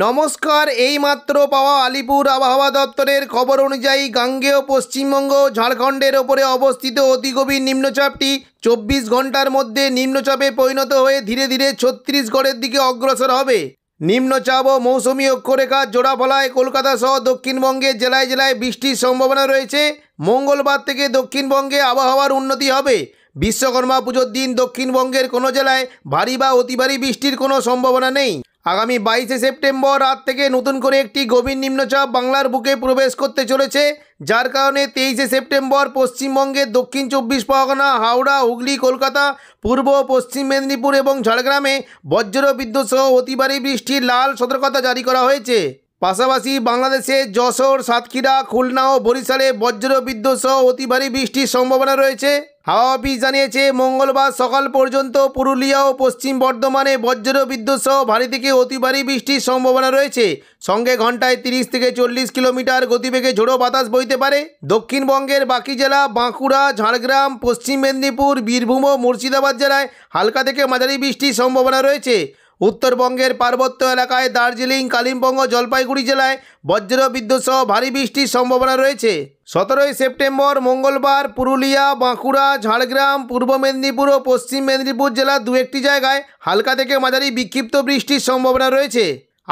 নমস্কার এইমাত্র পাওয়া আলিপুর আবহাওয়া দপ্তরের খবর অনুযায়ী গাঙ্গেয় পশ্চিমবঙ্গ ঝাড়খণ্ডের ওপরে অবস্থিত অতিগভীর নিম্নচাপটি চব্বিশ ঘন্টার মধ্যে নিম্নচাপে পরিণত হয়ে ধীরে ধীরে ছত্তিশগড়ের দিকে অগ্রসর হবে নিম্নচাপ ও মৌসুমী অক্ষরেখা জোড়াফলায় কলকাতা সহ দক্ষিণবঙ্গের জেলায় জেলায় বৃষ্টির সম্ভাবনা রয়েছে মঙ্গলবার থেকে দক্ষিণবঙ্গে আবহাওয়ার উন্নতি হবে বিশ্বকর্মা পুজোর দিন দক্ষিণবঙ্গের কোনো জেলায় ভারী বা অতি ভারী বৃষ্টির কোনো সম্ভাবনা নেই আগামী বাইশে সেপ্টেম্বর রাত থেকে নতুন করে একটি গভীর নিম্নচাপ বাংলার বুকে প্রবেশ করতে চলেছে যার কারণে তেইশে সেপ্টেম্বর পশ্চিমবঙ্গের দক্ষিণ চব্বিশ পরগনা হাওড়া হুগলি কলকাতা পূর্ব পশ্চিম মেদিনীপুর এবং ঝাড়গ্রামে বজ্র বিদ্যুৎ সহ অতিবারী বৃষ্টির লাল সতর্কতা জারি করা হয়েছে পাশাপাশি বাংলাদেশে যশোর সাতক্ষীরা খুলনা ও বরিশালে বজ্র বিদ্যুৎ সহ অতি বৃষ্টির সম্ভাবনা রয়েছে হাওয়া অফিস জানিয়েছে মঙ্গলবার সকাল পর্যন্ত পুরুলিয়া ও পশ্চিম বর্ধমানে বজ্র বিদ্যুৎ সহ ভারী থেকে অতি ভারী বৃষ্টির সম্ভাবনা রয়েছে সঙ্গে ঘন্টায় তিরিশ থেকে চল্লিশ কিলোমিটার গতিবেগে ঝোড়ো বাতাস বইতে পারে দক্ষিণবঙ্গের বাকি জেলা বাঁকুড়া ঝাড়গ্রাম পশ্চিম মেদিনীপুর বীরভূম ও মুর্শিদাবাদ জেলায় হালকা থেকে মাঝারি বৃষ্টির সম্ভাবনা রয়েছে উত্তরবঙ্গের পার্বত্য এলাকায় দার্জিলিং কালিম্পং ও জলপাইগুড়ি জেলায় বজ্র বিদ্যুৎ সহ ভারী বৃষ্টির সম্ভাবনা রয়েছে সতেরোই সেপ্টেম্বর মঙ্গলবার পুরুলিয়া বাঁকুড়া ঝাড়গ্রাম পূর্ব মেদিনীপুর ও পশ্চিম মেদিনীপুর জেলার দু একটি জায়গায় হালকা থেকে মাঝারি বিক্ষিপ্ত বৃষ্টির সম্ভাবনা রয়েছে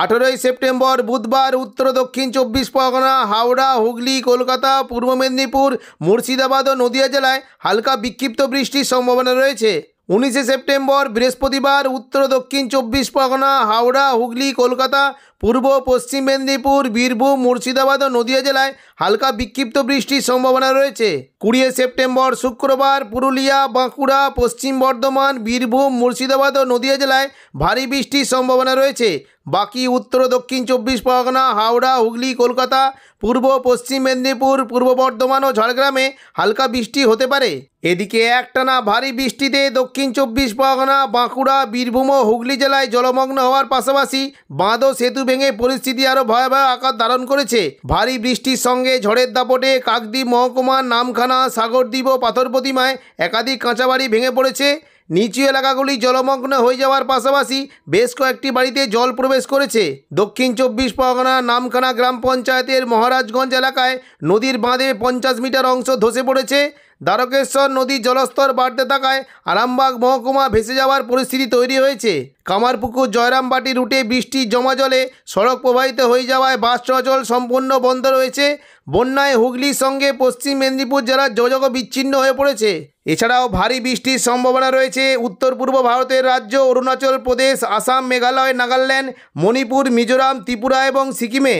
আঠেরোই সেপ্টেম্বর বুধবার উত্তর দক্ষিণ চব্বিশ পরগনা হাওড়া হুগলি কলকাতা পূর্ব মেদিনীপুর মুর্শিদাবাদ ও নদিয়া জেলায় হালকা বিক্ষিপ্ত বৃষ্টির সম্ভাবনা রয়েছে উনিশে সেপ্টেম্বর বৃহস্পতিবার উত্তর দক্ষিণ চব্বিশ পরগনা হাওড়া হুগলি কলকাতা পূর্ব পশ্চিম মেদিনীপুর বীরভূম মুর্শিদাবাদ ও নদিয়া জেলায় হালকা বিক্ষিপ্ত বৃষ্টির সম্ভাবনা রয়েছে কুড়িয়ে সেপ্টেম্বর শুক্রবার পুরুলিয়া বাঁকুড়া পশ্চিম বর্ধমান বীরভূম মুর্শিদাবাদ ও নদিয়া জেলায় ভারী বৃষ্টির সম্ভাবনা রয়েছে বাকি উত্তর দক্ষিণ চব্বিশ পরগনা হাওড়া হুগলি কলকাতা পূর্ব পশ্চিম মেদিনীপুর পূর্ব বর্ধমান ও ঝাড়গ্রামে হালকা বৃষ্টি হতে পারে এদিকে একটানা ভারী বৃষ্টিতে দক্ষিণ চব্বিশ পরগনা বাঁকুড়া বীরভূম ও হুগলি জেলায় জলমগ্ন হওয়ার পাশাপাশি বাঁধ ও সেতু ভেঙে পরিস্থিতি আরও ভয়াবহ আকার ধারণ করেছে ভারী বৃষ্টির সঙ্গে ঝড়ের দাপটে কাকদ্বীপ মহকুমা নামখানা সাগরদ্বীপ ও পাথর প্রতিমায় একাধিক কাঁচাবাড়ি ভেঙে পড়েছে নিচু এলাকাগুলি জলমগ্ন হয়ে যাওয়ার পাশাপাশি বেশ কয়েকটি বাড়িতে জল প্রবেশ করেছে দক্ষিণ চব্বিশ পরগনা নামখানা গ্রাম পঞ্চায়েতের মহারাজগঞ্জ এলাকায় নদীর বাঁধে পঞ্চাশ মিটার অংশ ধসে পড়েছে দ্বারকেশ্বর নদী জলস্তর বাড়তে থাকায় আরামবাগ মহকুমা ভেসে যাওয়ার পরিস্থিতি তৈরি হয়েছে কামারপুকুর জয়রামবাটি রুটে বৃষ্টি জমা জলে সড়ক প্রবাহিত হয়ে যাওয়ায় বাস চলাচল সম্পূর্ণ বন্ধ রয়েছে বন্যায় হুগলির সঙ্গে পশ্চিম মেদিনীপুর জেলার যোগাযোগ বিচ্ছিন্ন হয়ে পড়েছে এছাড়াও ভারী বৃষ্টির সম্ভাবনা রয়েছে উত্তর পূর্ব ভারতের রাজ্য অরুণাচল প্রদেশ আসাম মেঘালয় নাগাল্যান্ড মণিপুর মিজোরাম ত্রিপুরা এবং সিকিমে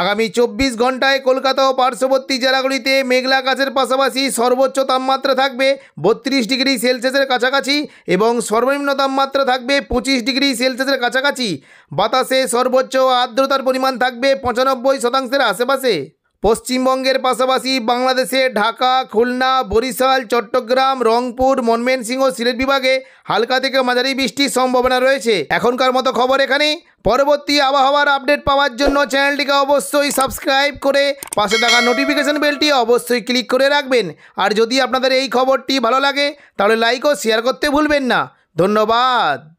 আগামী চব্বিশ ঘন্টায় কলকাতা ও পার্শ্ববর্তী জেলাগুলিতে মেঘলা কাছের পাশাপাশি সর্বোচ্চ তাপমাত্রা থাকবে বত্রিশ ডিগ্রি সেলসিয়াসের কাছাকাছি এবং সর্বনিম্ন তাপমাত্রা থাকবে পঁচিশ ডিগ্রি সেলসিয়াসের কাছাকাছি বাতাসে সর্বোচ্চ আর্দ্রতার পরিমাণ থাকবে পঁচানব্বই শতাংশের আশেপাশে পশ্চিমবঙ্গের পাশাপাশি বাংলাদেশে ঢাকা খুলনা বরিশাল চট্টগ্রাম রংপুর মনমেনসিংহ সিলেট বিভাগে হালকা থেকে মাঝারি বৃষ্টির সম্ভাবনা রয়েছে এখনকার মতো খবর এখানে পরবর্তী আবহাওয়ার আপডেট পাওয়ার জন্য চ্যানেলটিকে অবশ্যই সাবস্ক্রাইব করে পাশে থাকা নোটিফিকেশন বেলটি অবশ্যই ক্লিক করে রাখবেন আর যদি আপনাদের এই খবরটি ভালো লাগে তাহলে লাইক ও শেয়ার করতে ভুলবেন না ধন্যবাদ